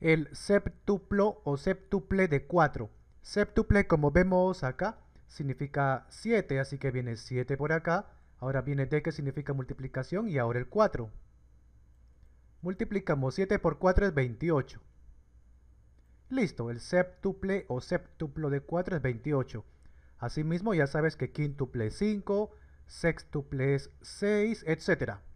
el septuplo o septuple de 4. Septuple, como vemos acá, significa 7, así que viene 7 por acá. Ahora viene D que significa multiplicación y ahora el 4. Multiplicamos 7 por 4 es 28. Listo, el septuple o septuplo de 4 es 28. Asimismo ya sabes que quíntuple es 5, sextuple es 6, etcétera.